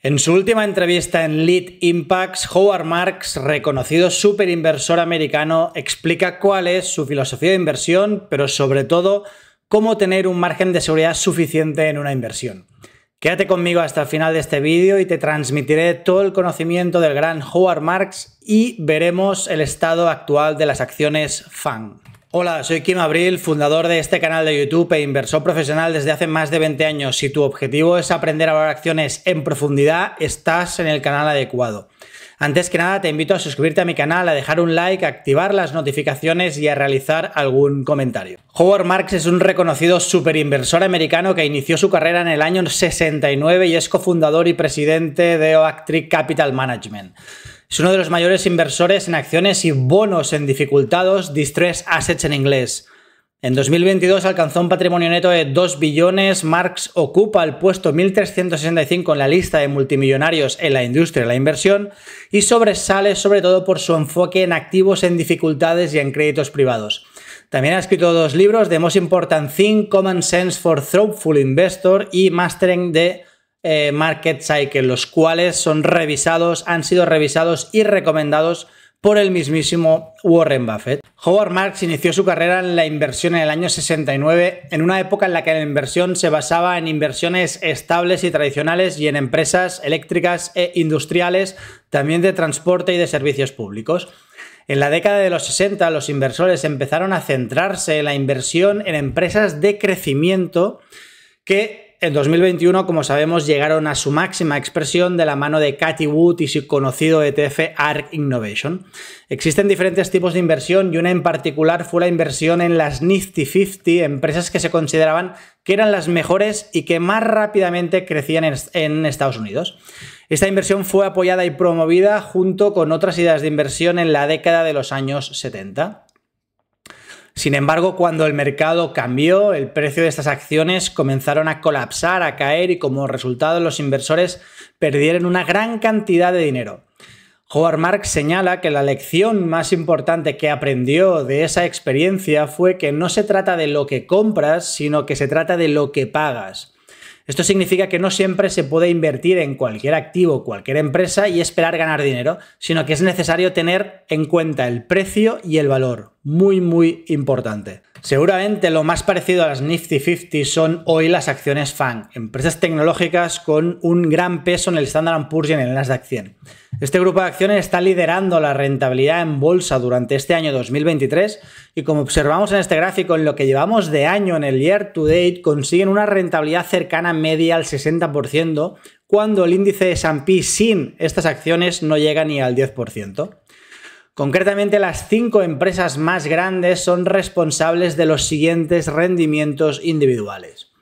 En su última entrevista en Lead Impacts, Howard Marks, reconocido superinversor americano, explica cuál es su filosofía de inversión, pero sobre todo cómo tener un margen de seguridad suficiente en una inversión. Quédate conmigo hasta el final de este vídeo y te transmitiré todo el conocimiento del gran Howard Marks y veremos el estado actual de las acciones fan. Hola, soy Kim Abril, fundador de este canal de YouTube e inversor profesional desde hace más de 20 años. Si tu objetivo es aprender a valorar acciones en profundidad, estás en el canal adecuado. Antes que nada, te invito a suscribirte a mi canal, a dejar un like, a activar las notificaciones y a realizar algún comentario. Howard Marks es un reconocido superinversor americano que inició su carrera en el año 69 y es cofundador y presidente de Oaktree Capital Management. Es uno de los mayores inversores en acciones y bonos en dificultados, distress assets en inglés. En 2022 alcanzó un patrimonio neto de 2 billones. Marx ocupa el puesto 1365 en la lista de multimillonarios en la industria de la inversión y sobresale sobre todo por su enfoque en activos en dificultades y en créditos privados. También ha escrito dos libros, The Most Important Thing, Common Sense for Thoughtful Investor y Mastering de eh, market cycle, los cuales son revisados, han sido revisados y recomendados por el mismísimo Warren Buffett. Howard Marks inició su carrera en la inversión en el año 69, en una época en la que la inversión se basaba en inversiones estables y tradicionales y en empresas eléctricas e industriales, también de transporte y de servicios públicos. En la década de los 60 los inversores empezaron a centrarse en la inversión en empresas de crecimiento que en 2021, como sabemos, llegaron a su máxima expresión de la mano de Cathy Wood y su conocido ETF ARK Innovation. Existen diferentes tipos de inversión y una en particular fue la inversión en las Nifty 50, empresas que se consideraban que eran las mejores y que más rápidamente crecían en Estados Unidos. Esta inversión fue apoyada y promovida junto con otras ideas de inversión en la década de los años 70. Sin embargo, cuando el mercado cambió, el precio de estas acciones comenzaron a colapsar, a caer y como resultado los inversores perdieron una gran cantidad de dinero. Howard Marks señala que la lección más importante que aprendió de esa experiencia fue que no se trata de lo que compras, sino que se trata de lo que pagas. Esto significa que no siempre se puede invertir en cualquier activo, cualquier empresa y esperar ganar dinero, sino que es necesario tener en cuenta el precio y el valor. Muy, muy importante. Seguramente lo más parecido a las Nifty 50 son hoy las acciones FANG, empresas tecnológicas con un gran peso en el Standard Poor's y en el Nasdaq 100. Este grupo de acciones está liderando la rentabilidad en bolsa durante este año 2023 y como observamos en este gráfico, en lo que llevamos de año en el year to date consiguen una rentabilidad cercana media al 60% cuando el índice de S&P sin estas acciones no llega ni al 10%. Concretamente, las cinco empresas más grandes son responsables de los siguientes rendimientos individuales.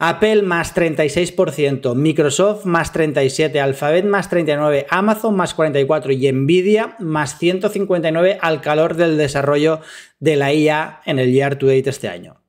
Apple más 36%, Microsoft más 37%, Alphabet más 39%, Amazon más 44% y Nvidia más 159% al calor del desarrollo de la IA en el Year to Date este año.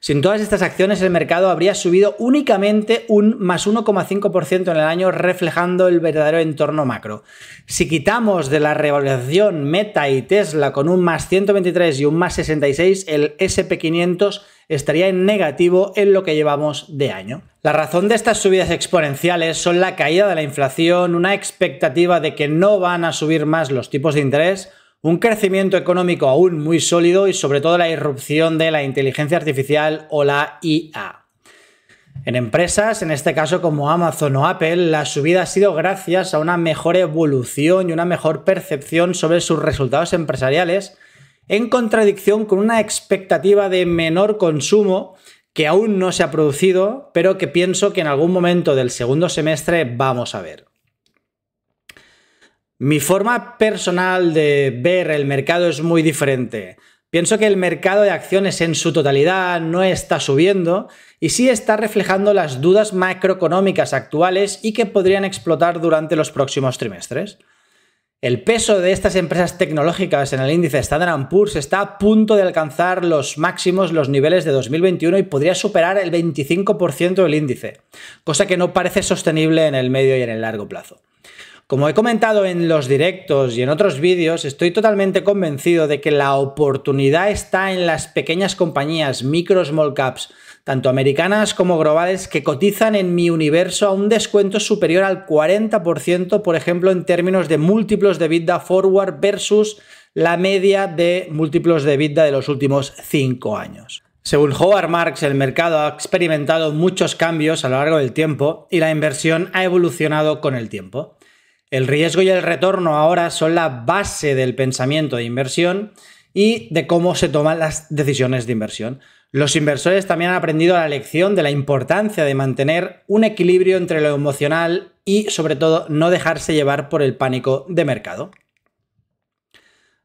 Sin todas estas acciones, el mercado habría subido únicamente un más 1,5% en el año, reflejando el verdadero entorno macro. Si quitamos de la revaluación Meta y Tesla con un más 123 y un más 66, el SP500 estaría en negativo en lo que llevamos de año. La razón de estas subidas exponenciales son la caída de la inflación, una expectativa de que no van a subir más los tipos de interés, un crecimiento económico aún muy sólido y sobre todo la irrupción de la inteligencia artificial o la IA. En empresas, en este caso como Amazon o Apple, la subida ha sido gracias a una mejor evolución y una mejor percepción sobre sus resultados empresariales, en contradicción con una expectativa de menor consumo que aún no se ha producido, pero que pienso que en algún momento del segundo semestre vamos a ver. Mi forma personal de ver el mercado es muy diferente. Pienso que el mercado de acciones en su totalidad no está subiendo y sí está reflejando las dudas macroeconómicas actuales y que podrían explotar durante los próximos trimestres. El peso de estas empresas tecnológicas en el índice Standard Poor's está a punto de alcanzar los máximos, los niveles de 2021 y podría superar el 25% del índice, cosa que no parece sostenible en el medio y en el largo plazo. Como he comentado en los directos y en otros vídeos, estoy totalmente convencido de que la oportunidad está en las pequeñas compañías, micro small caps, tanto americanas como globales, que cotizan en mi universo a un descuento superior al 40%, por ejemplo, en términos de múltiplos de vida forward versus la media de múltiplos de vida de los últimos 5 años. Según Howard Marks, el mercado ha experimentado muchos cambios a lo largo del tiempo y la inversión ha evolucionado con el tiempo. El riesgo y el retorno ahora son la base del pensamiento de inversión y de cómo se toman las decisiones de inversión. Los inversores también han aprendido la lección de la importancia de mantener un equilibrio entre lo emocional y sobre todo no dejarse llevar por el pánico de mercado.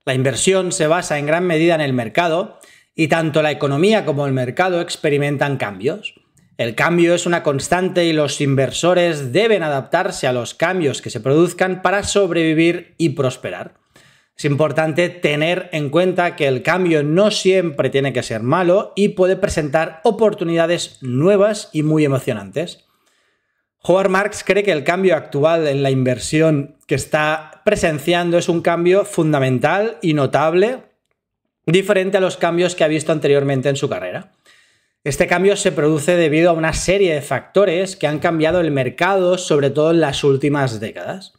La inversión se basa en gran medida en el mercado y tanto la economía como el mercado experimentan cambios. El cambio es una constante y los inversores deben adaptarse a los cambios que se produzcan para sobrevivir y prosperar. Es importante tener en cuenta que el cambio no siempre tiene que ser malo y puede presentar oportunidades nuevas y muy emocionantes. Howard Marx cree que el cambio actual en la inversión que está presenciando es un cambio fundamental y notable, diferente a los cambios que ha visto anteriormente en su carrera. Este cambio se produce debido a una serie de factores que han cambiado el mercado, sobre todo en las últimas décadas.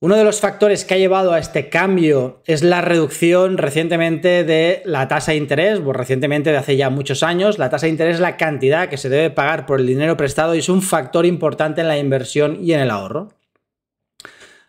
Uno de los factores que ha llevado a este cambio es la reducción recientemente de la tasa de interés, pues recientemente de hace ya muchos años. La tasa de interés es la cantidad que se debe pagar por el dinero prestado y es un factor importante en la inversión y en el ahorro.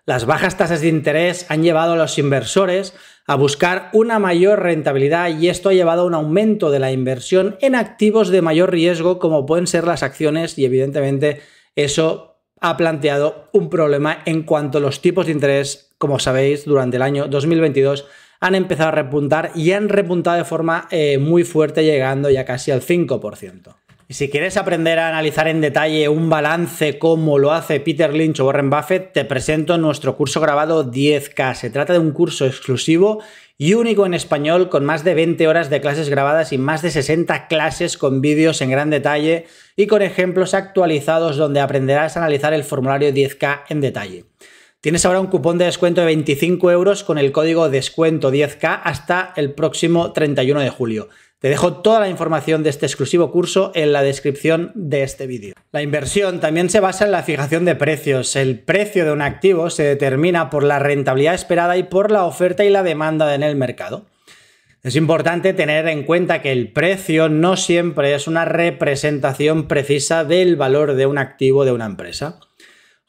Las bajas tasas de interés han llevado a los inversores a buscar una mayor rentabilidad y esto ha llevado a un aumento de la inversión en activos de mayor riesgo como pueden ser las acciones y evidentemente eso ha planteado un problema en cuanto a los tipos de interés, como sabéis, durante el año 2022 han empezado a repuntar y han repuntado de forma eh, muy fuerte llegando ya casi al 5% si quieres aprender a analizar en detalle un balance como lo hace Peter Lynch o Warren Buffett, te presento nuestro curso grabado 10K. Se trata de un curso exclusivo y único en español con más de 20 horas de clases grabadas y más de 60 clases con vídeos en gran detalle y con ejemplos actualizados donde aprenderás a analizar el formulario 10K en detalle. Tienes ahora un cupón de descuento de 25 euros con el código descuento 10K hasta el próximo 31 de julio. Te dejo toda la información de este exclusivo curso en la descripción de este vídeo. La inversión también se basa en la fijación de precios. El precio de un activo se determina por la rentabilidad esperada y por la oferta y la demanda en el mercado. Es importante tener en cuenta que el precio no siempre es una representación precisa del valor de un activo de una empresa.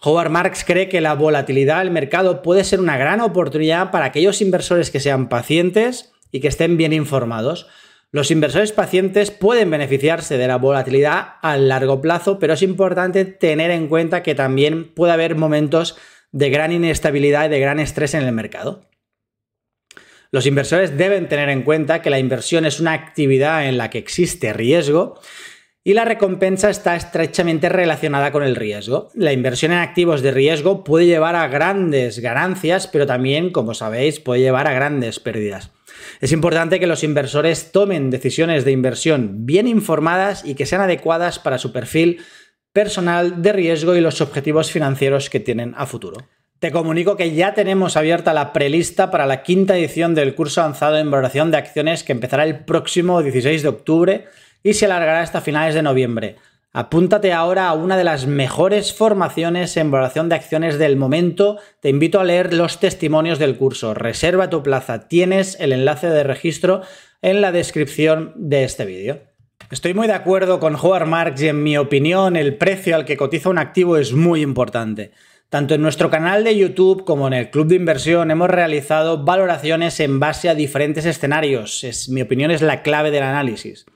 Howard Marks cree que la volatilidad del mercado puede ser una gran oportunidad para aquellos inversores que sean pacientes y que estén bien informados los inversores pacientes pueden beneficiarse de la volatilidad a largo plazo, pero es importante tener en cuenta que también puede haber momentos de gran inestabilidad y de gran estrés en el mercado. Los inversores deben tener en cuenta que la inversión es una actividad en la que existe riesgo y la recompensa está estrechamente relacionada con el riesgo. La inversión en activos de riesgo puede llevar a grandes ganancias, pero también, como sabéis, puede llevar a grandes pérdidas. Es importante que los inversores tomen decisiones de inversión bien informadas y que sean adecuadas para su perfil personal de riesgo y los objetivos financieros que tienen a futuro. Te comunico que ya tenemos abierta la prelista para la quinta edición del curso avanzado en valoración de acciones que empezará el próximo 16 de octubre y se alargará hasta finales de noviembre. Apúntate ahora a una de las mejores formaciones en valoración de acciones del momento. Te invito a leer los testimonios del curso. Reserva tu plaza. Tienes el enlace de registro en la descripción de este vídeo. Estoy muy de acuerdo con Howard Marks y en mi opinión el precio al que cotiza un activo es muy importante. Tanto en nuestro canal de YouTube como en el Club de Inversión hemos realizado valoraciones en base a diferentes escenarios. mi opinión es la clave del análisis.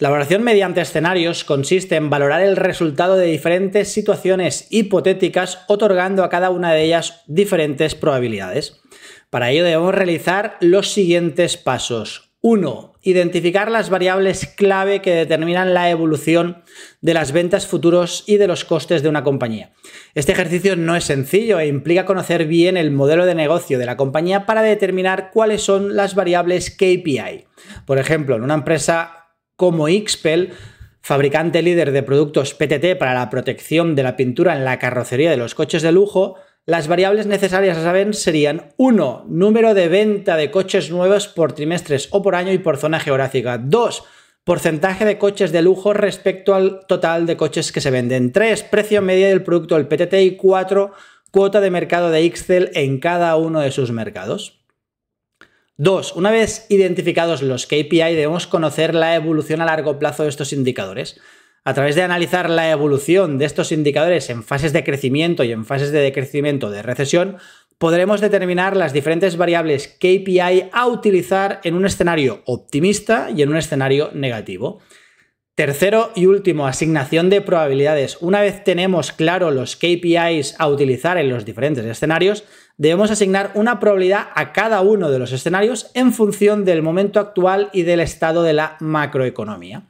La valoración mediante escenarios consiste en valorar el resultado de diferentes situaciones hipotéticas otorgando a cada una de ellas diferentes probabilidades. Para ello debemos realizar los siguientes pasos. 1. Identificar las variables clave que determinan la evolución de las ventas futuros y de los costes de una compañía. Este ejercicio no es sencillo e implica conocer bien el modelo de negocio de la compañía para determinar cuáles son las variables KPI. Por ejemplo, en una empresa como Xpel, fabricante líder de productos PTT para la protección de la pintura en la carrocería de los coches de lujo, las variables necesarias a saber serían 1. Número de venta de coches nuevos por trimestres o por año y por zona geográfica. 2. Porcentaje de coches de lujo respecto al total de coches que se venden. 3. Precio medio del producto del PTT. Y 4. Cuota de mercado de Xpel en cada uno de sus mercados. Dos, una vez identificados los KPI debemos conocer la evolución a largo plazo de estos indicadores. A través de analizar la evolución de estos indicadores en fases de crecimiento y en fases de decrecimiento de recesión, podremos determinar las diferentes variables KPI a utilizar en un escenario optimista y en un escenario negativo. Tercero y último, asignación de probabilidades. Una vez tenemos claro los KPIs a utilizar en los diferentes escenarios, debemos asignar una probabilidad a cada uno de los escenarios en función del momento actual y del estado de la macroeconomía.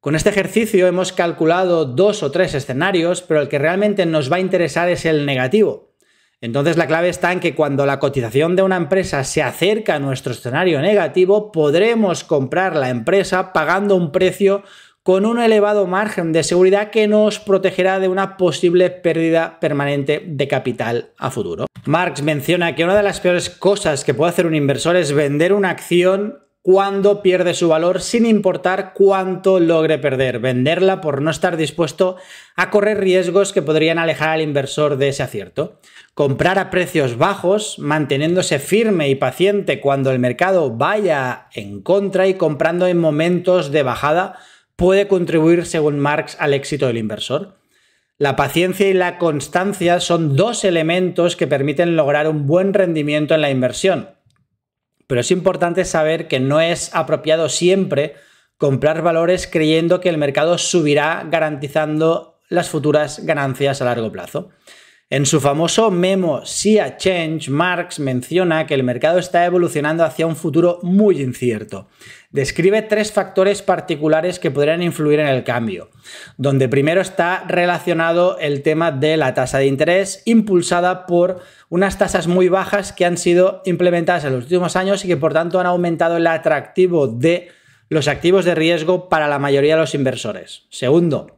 Con este ejercicio hemos calculado dos o tres escenarios, pero el que realmente nos va a interesar es el negativo. Entonces la clave está en que cuando la cotización de una empresa se acerca a nuestro escenario negativo, podremos comprar la empresa pagando un precio con un elevado margen de seguridad que nos protegerá de una posible pérdida permanente de capital a futuro. Marx menciona que una de las peores cosas que puede hacer un inversor es vender una acción cuando pierde su valor sin importar cuánto logre perder, venderla por no estar dispuesto a correr riesgos que podrían alejar al inversor de ese acierto. Comprar a precios bajos, manteniéndose firme y paciente cuando el mercado vaya en contra y comprando en momentos de bajada puede contribuir, según Marx, al éxito del inversor. La paciencia y la constancia son dos elementos que permiten lograr un buen rendimiento en la inversión. Pero es importante saber que no es apropiado siempre comprar valores creyendo que el mercado subirá garantizando las futuras ganancias a largo plazo. En su famoso memo Sea Change, Marx menciona que el mercado está evolucionando hacia un futuro muy incierto. Describe tres factores particulares que podrían influir en el cambio, donde primero está relacionado el tema de la tasa de interés impulsada por unas tasas muy bajas que han sido implementadas en los últimos años y que por tanto han aumentado el atractivo de los activos de riesgo para la mayoría de los inversores. Segundo,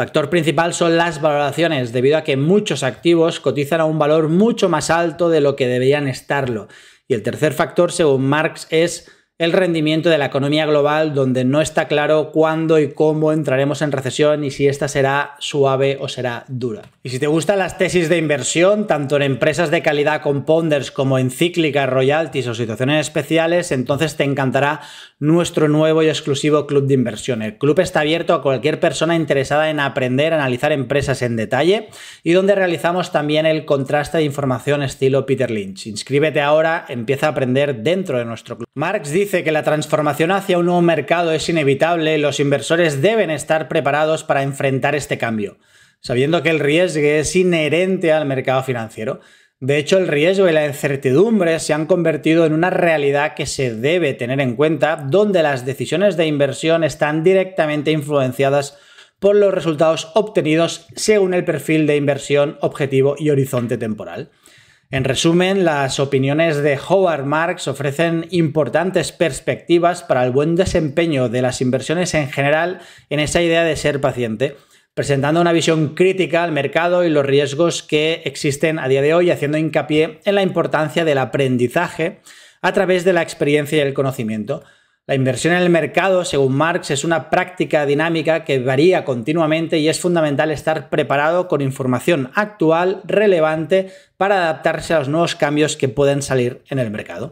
Factor principal son las valoraciones, debido a que muchos activos cotizan a un valor mucho más alto de lo que deberían estarlo. Y el tercer factor, según Marx, es el rendimiento de la economía global, donde no está claro cuándo y cómo entraremos en recesión y si esta será suave o será dura. Y si te gustan las tesis de inversión, tanto en empresas de calidad con ponders como en cíclicas, royalties o situaciones especiales, entonces te encantará nuestro nuevo y exclusivo club de inversión. El club está abierto a cualquier persona interesada en aprender a analizar empresas en detalle y donde realizamos también el contraste de información estilo Peter Lynch. Inscríbete ahora, empieza a aprender dentro de nuestro club. Marx dice dice que la transformación hacia un nuevo mercado es inevitable, los inversores deben estar preparados para enfrentar este cambio, sabiendo que el riesgo es inherente al mercado financiero. De hecho, el riesgo y la incertidumbre se han convertido en una realidad que se debe tener en cuenta, donde las decisiones de inversión están directamente influenciadas por los resultados obtenidos según el perfil de inversión, objetivo y horizonte temporal. En resumen, las opiniones de Howard Marks ofrecen importantes perspectivas para el buen desempeño de las inversiones en general en esa idea de ser paciente, presentando una visión crítica al mercado y los riesgos que existen a día de hoy, haciendo hincapié en la importancia del aprendizaje a través de la experiencia y el conocimiento la inversión en el mercado, según Marx, es una práctica dinámica que varía continuamente y es fundamental estar preparado con información actual, relevante, para adaptarse a los nuevos cambios que pueden salir en el mercado.